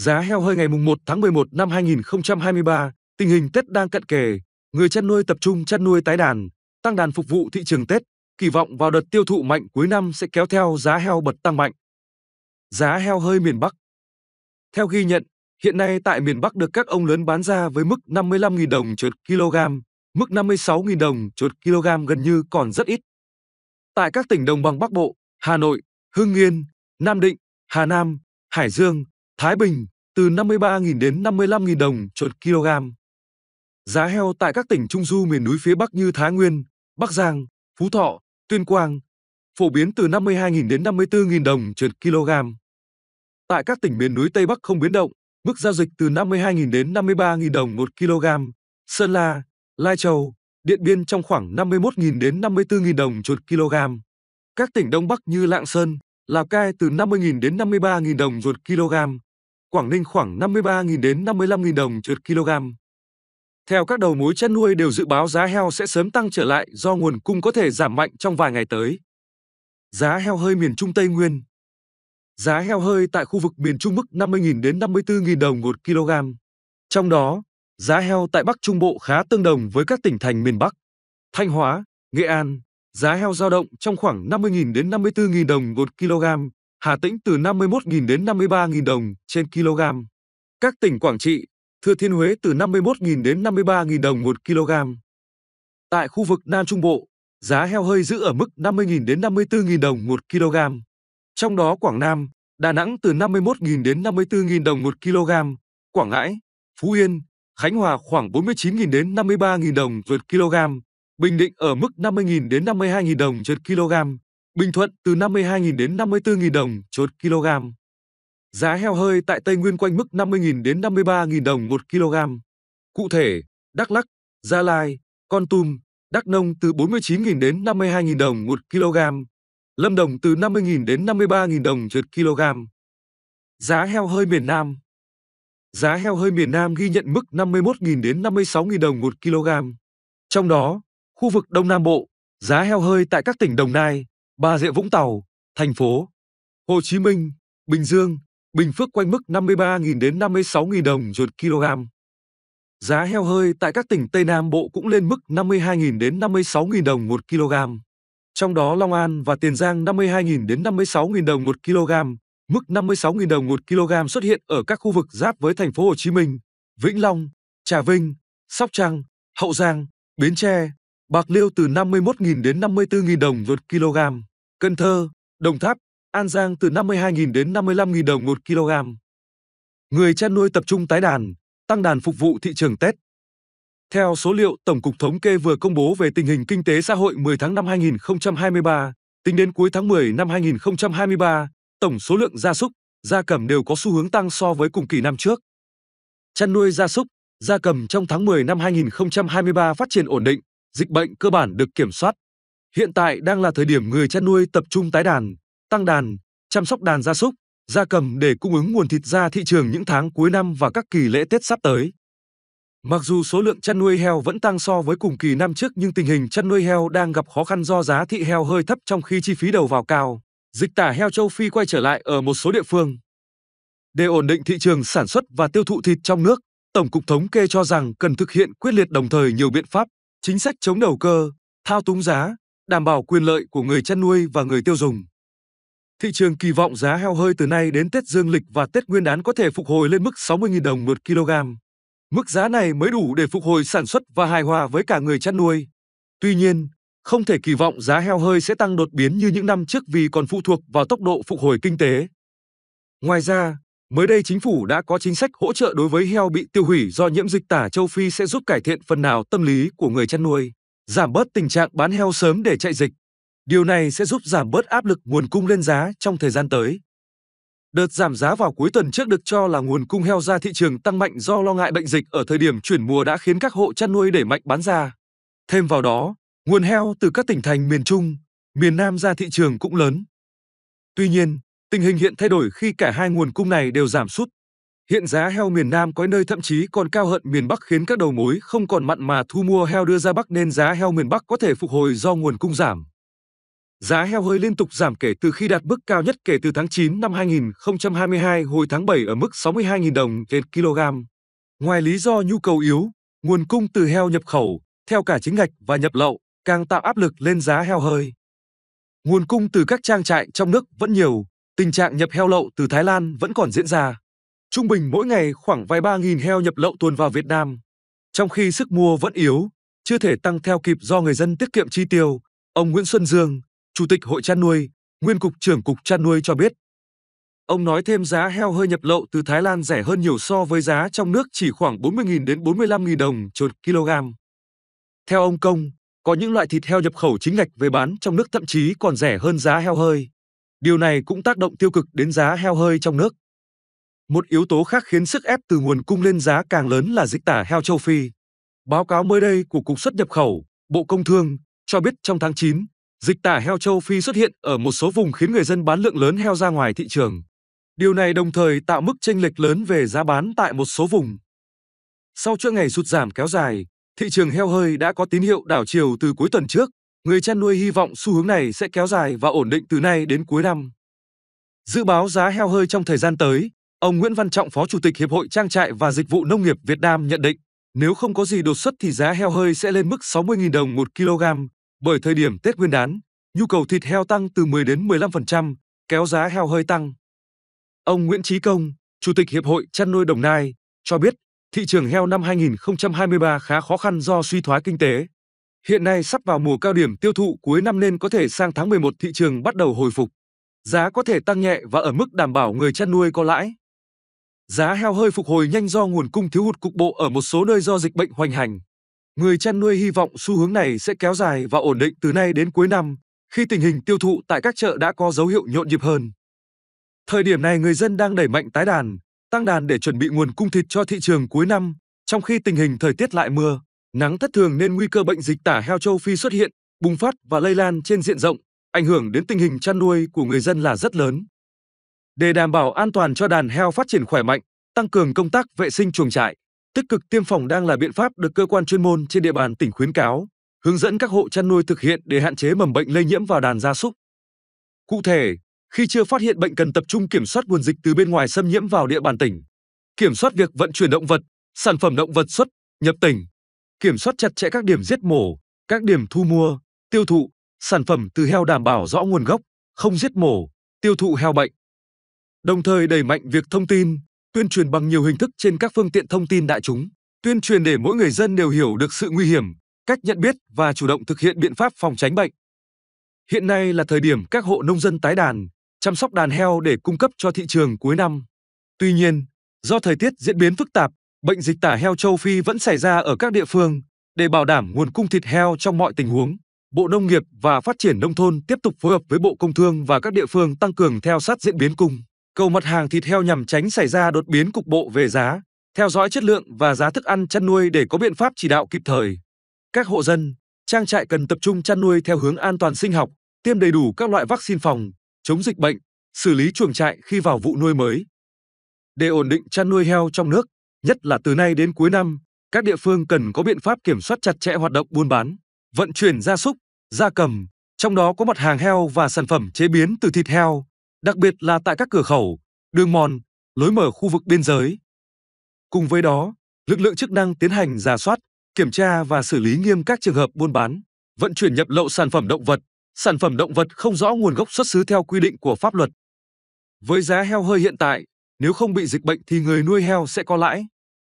Giá heo hơi ngày 1 tháng 11 năm 2023, tình hình Tết đang cận kề, người chăn nuôi tập trung chăn nuôi tái đàn, tăng đàn phục vụ thị trường Tết, kỳ vọng vào đợt tiêu thụ mạnh cuối năm sẽ kéo theo giá heo bật tăng mạnh. Giá heo hơi miền Bắc Theo ghi nhận, hiện nay tại miền Bắc được các ông lớn bán ra với mức 55.000 đồng chốt kg, mức 56.000 đồng chốt kg gần như còn rất ít. Tại các tỉnh đồng bằng Bắc Bộ, Hà Nội, Hưng Yên, Nam Định, Hà Nam, Hải Dương, Thái Bình từ 53.000 đến 55.000 đồng một kg. Giá heo tại các tỉnh trung du miền núi phía Bắc như Thái Nguyên, Bắc Giang, Phú Thọ, Tuyên Quang phổ biến từ 52.000 đến 54.000 đồng một kg. Tại các tỉnh miền núi Tây Bắc không biến động, mức giao dịch từ 52.000 đến 53.000 đồng một kg. Sơn La, Lai Châu, Điện Biên trong khoảng 51.000 đến 54.000 đồng một kg. Các tỉnh Đông Bắc như Lạng Sơn, Lào Cai từ 50.000 đến 53.000 đồng một kg. Quảng Ninh khoảng 53.000 đến 55.000 đồng trượt kg. Theo các đầu mối chăn nuôi đều dự báo giá heo sẽ sớm tăng trở lại do nguồn cung có thể giảm mạnh trong vài ngày tới. Giá heo hơi miền Trung Tây Nguyên Giá heo hơi tại khu vực miền Trung mức 50.000 đến 54.000 đồng một kg. Trong đó, giá heo tại Bắc Trung Bộ khá tương đồng với các tỉnh thành miền Bắc. Thanh Hóa, Nghệ An, giá heo dao động trong khoảng 50.000 đến 54.000 đồng một kg, Hà Tĩnh từ 51.000 đến 53.000 đồng trên kg. Các tỉnh Quảng Trị, Thừa Thiên Huế từ 51.000 đến 53.000 đồng 1 kg. Tại khu vực Nam Trung Bộ, giá heo hơi giữ ở mức 50.000 đến 54.000 đồng 1 kg. Trong đó Quảng Nam, Đà Nẵng từ 51.000 đến 54.000 đồng 1 kg, Quảng Ngãi, Phú Yên, Khánh Hòa khoảng 49.000 đến 53.000 đồng 1 kg, Bình Định ở mức 50.000 đến 52.000 đồng trên kg. Bình Thuận từ 52.000 đến 54.000 đồng chốt kg. Giá heo hơi tại Tây Nguyên quanh mức 50.000 đến 53.000 đồng 1 kg. Cụ thể, Đắk Lắk, Gia Lai, Con Tum, Đắk Nông từ 49.000 đến 52.000 đồng 1 kg. Lâm Đồng từ 50.000 đến 53.000 đồng chốt kg. Giá heo hơi miền Nam Giá heo hơi miền Nam ghi nhận mức 51.000 đến 56.000 đồng 1 kg. Trong đó, khu vực Đông Nam Bộ, giá heo hơi tại các tỉnh Đồng Nai, Bà Rịa Vũng Tàu, thành phố Hồ Chí Minh, Bình Dương, Bình Phước quanh mức 53.000 đến 56.000 đồng một kg. Giá heo hơi tại các tỉnh Tây Nam Bộ cũng lên mức 52.000 đến 56.000 đồng một kg. Trong đó Long An và Tiền Giang 52.000 đến 56.000 đồng một kg, mức 56.000 đồng một kg xuất hiện ở các khu vực giáp với thành phố Hồ Chí Minh, Vĩnh Long, Trà Vinh, Sóc Trăng, Hậu Giang, Bến Tre, Bạc Liêu từ 51.000 đến 54.000 đồng một kg. Cần Thơ, Đồng Tháp, An Giang từ 52.000 đến 55.000 đồng 1 kg. Người chăn nuôi tập trung tái đàn, tăng đàn phục vụ thị trường Tết. Theo số liệu Tổng cục Thống kê vừa công bố về tình hình kinh tế xã hội 10 tháng năm 2023, tính đến cuối tháng 10 năm 2023, tổng số lượng gia súc, gia cầm đều có xu hướng tăng so với cùng kỳ năm trước. Chăn nuôi gia súc, gia cầm trong tháng 10 năm 2023 phát triển ổn định, dịch bệnh cơ bản được kiểm soát. Hiện tại đang là thời điểm người chăn nuôi tập trung tái đàn, tăng đàn, chăm sóc đàn gia súc, gia cầm để cung ứng nguồn thịt ra thị trường những tháng cuối năm và các kỳ lễ Tết sắp tới. Mặc dù số lượng chăn nuôi heo vẫn tăng so với cùng kỳ năm trước nhưng tình hình chăn nuôi heo đang gặp khó khăn do giá thị heo hơi thấp trong khi chi phí đầu vào cao. Dịch tả heo châu Phi quay trở lại ở một số địa phương. Để ổn định thị trường sản xuất và tiêu thụ thịt trong nước, Tổng cục thống kê cho rằng cần thực hiện quyết liệt đồng thời nhiều biện pháp, chính sách chống đầu cơ, thao túng giá, đảm bảo quyền lợi của người chăn nuôi và người tiêu dùng. Thị trường kỳ vọng giá heo hơi từ nay đến Tết Dương lịch và Tết Nguyên đán có thể phục hồi lên mức 60.000 đồng một kg. Mức giá này mới đủ để phục hồi sản xuất và hài hòa với cả người chăn nuôi. Tuy nhiên, không thể kỳ vọng giá heo hơi sẽ tăng đột biến như những năm trước vì còn phụ thuộc vào tốc độ phục hồi kinh tế. Ngoài ra, mới đây chính phủ đã có chính sách hỗ trợ đối với heo bị tiêu hủy do nhiễm dịch tả châu Phi sẽ giúp cải thiện phần nào tâm lý của người chăn nuôi giảm bớt tình trạng bán heo sớm để chạy dịch. Điều này sẽ giúp giảm bớt áp lực nguồn cung lên giá trong thời gian tới. Đợt giảm giá vào cuối tuần trước được cho là nguồn cung heo ra thị trường tăng mạnh do lo ngại bệnh dịch ở thời điểm chuyển mùa đã khiến các hộ chăn nuôi đẩy mạnh bán ra. Thêm vào đó, nguồn heo từ các tỉnh thành miền Trung, miền Nam ra thị trường cũng lớn. Tuy nhiên, tình hình hiện thay đổi khi cả hai nguồn cung này đều giảm sút Hiện giá heo miền Nam có nơi thậm chí còn cao hơn miền Bắc khiến các đầu mối không còn mặn mà thu mua heo đưa ra Bắc nên giá heo miền Bắc có thể phục hồi do nguồn cung giảm. Giá heo hơi liên tục giảm kể từ khi đạt mức cao nhất kể từ tháng 9 năm 2022 hồi tháng 7 ở mức 62.000 đồng trên kg. Ngoài lý do nhu cầu yếu, nguồn cung từ heo nhập khẩu, theo cả chính ngạch và nhập lậu, càng tạo áp lực lên giá heo hơi. Nguồn cung từ các trang trại trong nước vẫn nhiều, tình trạng nhập heo lậu từ Thái Lan vẫn còn diễn ra. Trung bình mỗi ngày khoảng vài ba nghìn heo nhập lậu tuồn vào Việt Nam, trong khi sức mua vẫn yếu, chưa thể tăng theo kịp do người dân tiết kiệm chi tiêu. Ông Nguyễn Xuân Dương, Chủ tịch Hội chăn nuôi, Nguyên Cục trưởng Cục chăn nuôi cho biết. Ông nói thêm giá heo hơi nhập lậu từ Thái Lan rẻ hơn nhiều so với giá trong nước chỉ khoảng 40.000 đến 45.000 đồng một kg. Theo ông Công, có những loại thịt heo nhập khẩu chính ngạch về bán trong nước thậm chí còn rẻ hơn giá heo hơi. Điều này cũng tác động tiêu cực đến giá heo hơi trong nước. Một yếu tố khác khiến sức ép từ nguồn cung lên giá càng lớn là dịch tả heo châu Phi. Báo cáo mới đây của Cục xuất nhập khẩu, Bộ Công Thương cho biết trong tháng 9, dịch tả heo châu Phi xuất hiện ở một số vùng khiến người dân bán lượng lớn heo ra ngoài thị trường. Điều này đồng thời tạo mức chênh lệch lớn về giá bán tại một số vùng. Sau chuỗi ngày sụt giảm kéo dài, thị trường heo hơi đã có tín hiệu đảo chiều từ cuối tuần trước. Người chăn nuôi hy vọng xu hướng này sẽ kéo dài và ổn định từ nay đến cuối năm. Dự báo giá heo hơi trong thời gian tới, Ông Nguyễn Văn Trọng, Phó Chủ tịch Hiệp hội Trang trại và Dịch vụ Nông nghiệp Việt Nam nhận định, nếu không có gì đột xuất thì giá heo hơi sẽ lên mức 60.000 đồng 1 kg, bởi thời điểm Tết Nguyên đán, nhu cầu thịt heo tăng từ 10 đến 15%, kéo giá heo hơi tăng. Ông Nguyễn Chí Công, Chủ tịch Hiệp hội Chăn nuôi Đồng Nai, cho biết thị trường heo năm 2023 khá khó khăn do suy thoái kinh tế. Hiện nay sắp vào mùa cao điểm tiêu thụ cuối năm nên có thể sang tháng 11 thị trường bắt đầu hồi phục. Giá có thể tăng nhẹ và ở mức đảm bảo người chăn nuôi có lãi. Giá heo hơi phục hồi nhanh do nguồn cung thiếu hụt cục bộ ở một số nơi do dịch bệnh hoành hành. Người chăn nuôi hy vọng xu hướng này sẽ kéo dài và ổn định từ nay đến cuối năm, khi tình hình tiêu thụ tại các chợ đã có dấu hiệu nhộn nhịp hơn. Thời điểm này người dân đang đẩy mạnh tái đàn, tăng đàn để chuẩn bị nguồn cung thịt cho thị trường cuối năm, trong khi tình hình thời tiết lại mưa, nắng thất thường nên nguy cơ bệnh dịch tả heo châu Phi xuất hiện, bùng phát và lây lan trên diện rộng, ảnh hưởng đến tình hình chăn nuôi của người dân là rất lớn. Để đảm bảo an toàn cho đàn heo phát triển khỏe mạnh, tăng cường công tác vệ sinh chuồng trại, tích cực tiêm phòng đang là biện pháp được cơ quan chuyên môn trên địa bàn tỉnh khuyến cáo, hướng dẫn các hộ chăn nuôi thực hiện để hạn chế mầm bệnh lây nhiễm vào đàn gia súc. Cụ thể, khi chưa phát hiện bệnh cần tập trung kiểm soát nguồn dịch từ bên ngoài xâm nhiễm vào địa bàn tỉnh, kiểm soát việc vận chuyển động vật, sản phẩm động vật xuất nhập tỉnh, kiểm soát chặt chẽ các điểm giết mổ, các điểm thu mua, tiêu thụ sản phẩm từ heo đảm bảo rõ nguồn gốc, không giết mổ, tiêu thụ heo bệnh đồng thời đẩy mạnh việc thông tin, tuyên truyền bằng nhiều hình thức trên các phương tiện thông tin đại chúng, tuyên truyền để mỗi người dân đều hiểu được sự nguy hiểm, cách nhận biết và chủ động thực hiện biện pháp phòng tránh bệnh. Hiện nay là thời điểm các hộ nông dân tái đàn, chăm sóc đàn heo để cung cấp cho thị trường cuối năm. Tuy nhiên, do thời tiết diễn biến phức tạp, bệnh dịch tả heo châu Phi vẫn xảy ra ở các địa phương. Để bảo đảm nguồn cung thịt heo trong mọi tình huống, Bộ Nông nghiệp và Phát triển Nông thôn tiếp tục phối hợp với Bộ Công Thương và các địa phương tăng cường theo sát diễn biến cung cầu mặt hàng thịt heo nhằm tránh xảy ra đột biến cục bộ về giá, theo dõi chất lượng và giá thức ăn chăn nuôi để có biện pháp chỉ đạo kịp thời. Các hộ dân, trang trại cần tập trung chăn nuôi theo hướng an toàn sinh học, tiêm đầy đủ các loại vaccine phòng, chống dịch bệnh, xử lý chuồng trại khi vào vụ nuôi mới. Để ổn định chăn nuôi heo trong nước, nhất là từ nay đến cuối năm, các địa phương cần có biện pháp kiểm soát chặt chẽ hoạt động buôn bán, vận chuyển gia súc, gia cầm, trong đó có mặt hàng heo và sản phẩm chế biến từ thịt heo, đặc biệt là tại các cửa khẩu, đường mòn, lối mở khu vực biên giới. Cùng với đó, lực lượng chức năng tiến hành giả soát, kiểm tra và xử lý nghiêm các trường hợp buôn bán, vận chuyển nhập lậu sản phẩm động vật, sản phẩm động vật không rõ nguồn gốc xuất xứ theo quy định của pháp luật. Với giá heo hơi hiện tại, nếu không bị dịch bệnh thì người nuôi heo sẽ có lãi.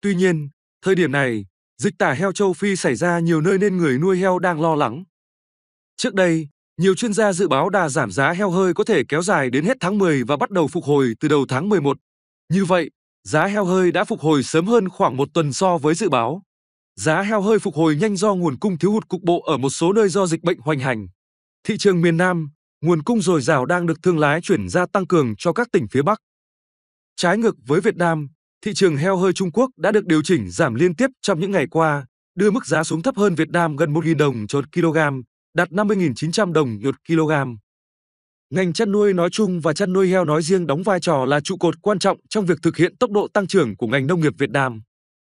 Tuy nhiên, thời điểm này, dịch tả heo châu Phi xảy ra nhiều nơi nên người nuôi heo đang lo lắng. Trước đây, nhiều chuyên gia dự báo đà giảm giá heo hơi có thể kéo dài đến hết tháng 10 và bắt đầu phục hồi từ đầu tháng 11. Như vậy, giá heo hơi đã phục hồi sớm hơn khoảng một tuần so với dự báo. Giá heo hơi phục hồi nhanh do nguồn cung thiếu hụt cục bộ ở một số nơi do dịch bệnh hoành hành. Thị trường miền Nam, nguồn cung dồi dào đang được thương lái chuyển ra tăng cường cho các tỉnh phía Bắc. Trái ngược với Việt Nam, thị trường heo hơi Trung Quốc đã được điều chỉnh giảm liên tiếp trong những ngày qua, đưa mức giá xuống thấp hơn Việt Nam gần 1.000 đồng cho kg, đạt 50.900 đồng một kg. Ngành chăn nuôi nói chung và chăn nuôi heo nói riêng đóng vai trò là trụ cột quan trọng trong việc thực hiện tốc độ tăng trưởng của ngành nông nghiệp Việt Nam.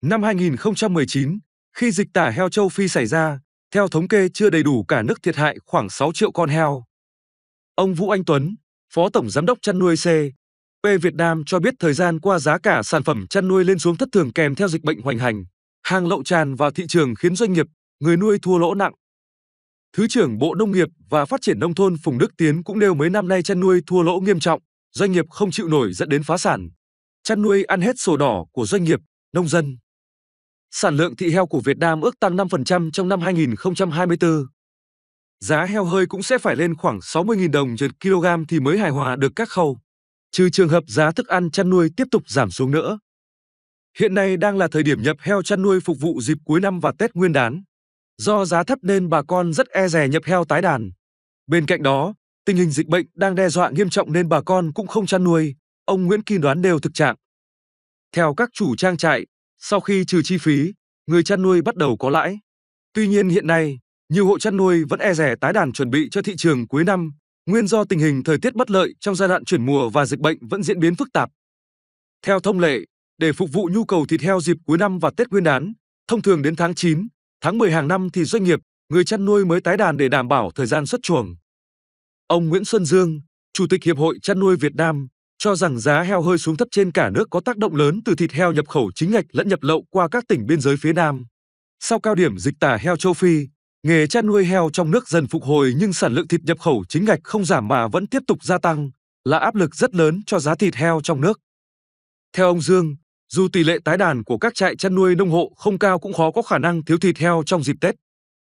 Năm 2019, khi dịch tả heo châu Phi xảy ra, theo thống kê chưa đầy đủ cả nước thiệt hại khoảng 6 triệu con heo. Ông Vũ Anh Tuấn, Phó Tổng Giám đốc chăn nuôi C. P Việt Nam cho biết thời gian qua giá cả sản phẩm chăn nuôi lên xuống thất thường kèm theo dịch bệnh hoành hành, hàng lậu tràn vào thị trường khiến doanh nghiệp, người nuôi thua lỗ nặng. Thứ trưởng Bộ Nông nghiệp và Phát triển Nông thôn Phùng Đức Tiến cũng nêu mấy năm nay chăn nuôi thua lỗ nghiêm trọng, doanh nghiệp không chịu nổi dẫn đến phá sản. Chăn nuôi ăn hết sổ đỏ của doanh nghiệp, nông dân. Sản lượng thịt heo của Việt Nam ước tăng 5% trong năm 2024. Giá heo hơi cũng sẽ phải lên khoảng 60.000 đồng trên kg thì mới hài hòa được các khâu, trừ trường hợp giá thức ăn chăn nuôi tiếp tục giảm xuống nữa. Hiện nay đang là thời điểm nhập heo chăn nuôi phục vụ dịp cuối năm và Tết Nguyên đán. Do giá thấp nên bà con rất e rè nhập heo tái đàn. Bên cạnh đó, tình hình dịch bệnh đang đe dọa nghiêm trọng nên bà con cũng không chăn nuôi, ông Nguyễn Kim đoán đều thực trạng. Theo các chủ trang trại, sau khi trừ chi phí, người chăn nuôi bắt đầu có lãi. Tuy nhiên hiện nay, nhiều hộ chăn nuôi vẫn e rẻ tái đàn chuẩn bị cho thị trường cuối năm, nguyên do tình hình thời tiết bất lợi trong giai đoạn chuyển mùa và dịch bệnh vẫn diễn biến phức tạp. Theo thông lệ, để phục vụ nhu cầu thịt heo dịp cuối năm và Tết Nguyên đán, thông thường đến tháng 9, Tháng 10 hàng năm thì doanh nghiệp, người chăn nuôi mới tái đàn để đảm bảo thời gian xuất chuồng. Ông Nguyễn Xuân Dương, Chủ tịch Hiệp hội Chăn nuôi Việt Nam, cho rằng giá heo hơi xuống thấp trên cả nước có tác động lớn từ thịt heo nhập khẩu chính ngạch lẫn nhập lậu qua các tỉnh biên giới phía Nam. Sau cao điểm dịch tả heo châu Phi, nghề chăn nuôi heo trong nước dần phục hồi nhưng sản lượng thịt nhập khẩu chính ngạch không giảm mà vẫn tiếp tục gia tăng, là áp lực rất lớn cho giá thịt heo trong nước. Theo ông Dương, dù tỷ lệ tái đàn của các trại chăn nuôi nông hộ không cao cũng khó có khả năng thiếu thịt heo trong dịp Tết.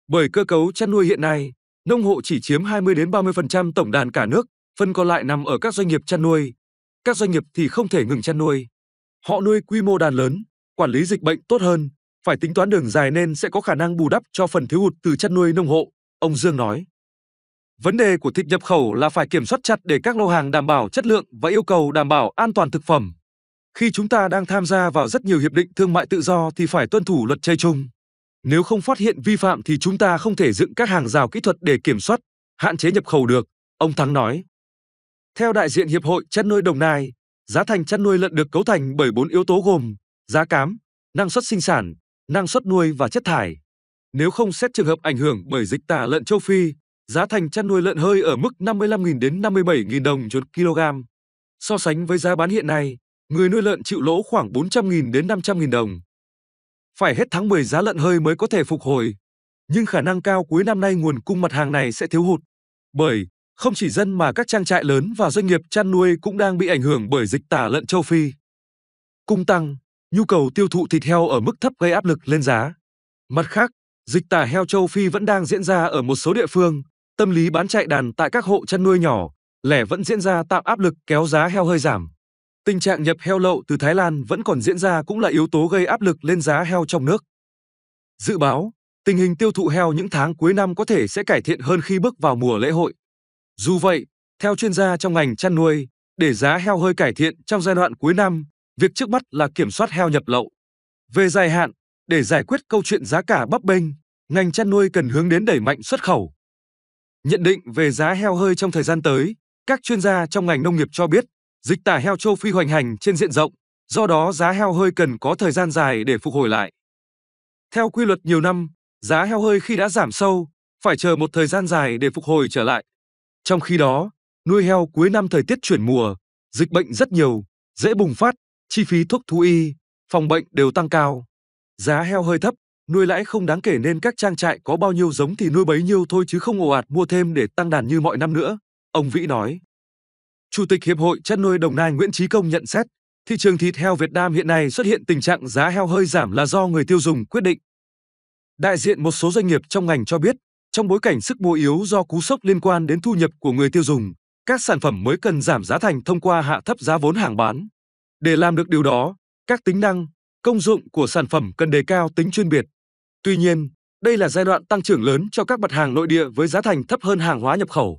Bởi cơ cấu chăn nuôi hiện nay, nông hộ chỉ chiếm 20 đến 30% tổng đàn cả nước, phần còn lại nằm ở các doanh nghiệp chăn nuôi. Các doanh nghiệp thì không thể ngừng chăn nuôi. Họ nuôi quy mô đàn lớn, quản lý dịch bệnh tốt hơn, phải tính toán đường dài nên sẽ có khả năng bù đắp cho phần thiếu hụt từ chăn nuôi nông hộ, ông Dương nói. Vấn đề của thịt nhập khẩu là phải kiểm soát chặt để các lô hàng đảm bảo chất lượng và yêu cầu đảm bảo an toàn thực phẩm. Khi chúng ta đang tham gia vào rất nhiều hiệp định thương mại tự do thì phải tuân thủ luật chơi chung. Nếu không phát hiện vi phạm thì chúng ta không thể dựng các hàng rào kỹ thuật để kiểm soát, hạn chế nhập khẩu được, ông Thắng nói. Theo đại diện Hiệp hội chăn nuôi Đồng Nai, giá thành chăn nuôi lợn được cấu thành bởi 4 yếu tố gồm giá cám, năng suất sinh sản, năng suất nuôi và chất thải. Nếu không xét trường hợp ảnh hưởng bởi dịch tả lợn châu Phi, giá thành chăn nuôi lợn hơi ở mức 55.000 đến 57.000 đồng một kg. So sánh với giá bán hiện nay, người nuôi lợn chịu lỗ khoảng 400.000 đến 500.000 đồng. Phải hết tháng 10 giá lợn hơi mới có thể phục hồi, nhưng khả năng cao cuối năm nay nguồn cung mặt hàng này sẽ thiếu hụt, bởi không chỉ dân mà các trang trại lớn và doanh nghiệp chăn nuôi cũng đang bị ảnh hưởng bởi dịch tả lợn châu Phi. Cung tăng, nhu cầu tiêu thụ thịt heo ở mức thấp gây áp lực lên giá. Mặt khác, dịch tả heo châu Phi vẫn đang diễn ra ở một số địa phương, tâm lý bán chạy đàn tại các hộ chăn nuôi nhỏ, lẻ vẫn diễn ra tạo áp lực kéo giá heo hơi giảm. Tình trạng nhập heo lậu từ Thái Lan vẫn còn diễn ra cũng là yếu tố gây áp lực lên giá heo trong nước. Dự báo, tình hình tiêu thụ heo những tháng cuối năm có thể sẽ cải thiện hơn khi bước vào mùa lễ hội. Dù vậy, theo chuyên gia trong ngành chăn nuôi, để giá heo hơi cải thiện trong giai đoạn cuối năm, việc trước mắt là kiểm soát heo nhập lậu. Về dài hạn, để giải quyết câu chuyện giá cả bấp bênh, ngành chăn nuôi cần hướng đến đẩy mạnh xuất khẩu. Nhận định về giá heo hơi trong thời gian tới, các chuyên gia trong ngành nông nghiệp cho biết Dịch tả heo châu Phi hoành hành trên diện rộng, do đó giá heo hơi cần có thời gian dài để phục hồi lại. Theo quy luật nhiều năm, giá heo hơi khi đã giảm sâu, phải chờ một thời gian dài để phục hồi trở lại. Trong khi đó, nuôi heo cuối năm thời tiết chuyển mùa, dịch bệnh rất nhiều, dễ bùng phát, chi phí thuốc thú y, phòng bệnh đều tăng cao. Giá heo hơi thấp, nuôi lãi không đáng kể nên các trang trại có bao nhiêu giống thì nuôi bấy nhiêu thôi chứ không ồ ạt mua thêm để tăng đàn như mọi năm nữa, ông Vĩ nói. Chủ tịch Hiệp hội chăn nuôi Đồng Nai Nguyễn Chí Công nhận xét, thị trường thịt heo Việt Nam hiện nay xuất hiện tình trạng giá heo hơi giảm là do người tiêu dùng quyết định. Đại diện một số doanh nghiệp trong ngành cho biết, trong bối cảnh sức mua yếu do cú sốc liên quan đến thu nhập của người tiêu dùng, các sản phẩm mới cần giảm giá thành thông qua hạ thấp giá vốn hàng bán. Để làm được điều đó, các tính năng, công dụng của sản phẩm cần đề cao tính chuyên biệt. Tuy nhiên, đây là giai đoạn tăng trưởng lớn cho các mặt hàng nội địa với giá thành thấp hơn hàng hóa nhập khẩu.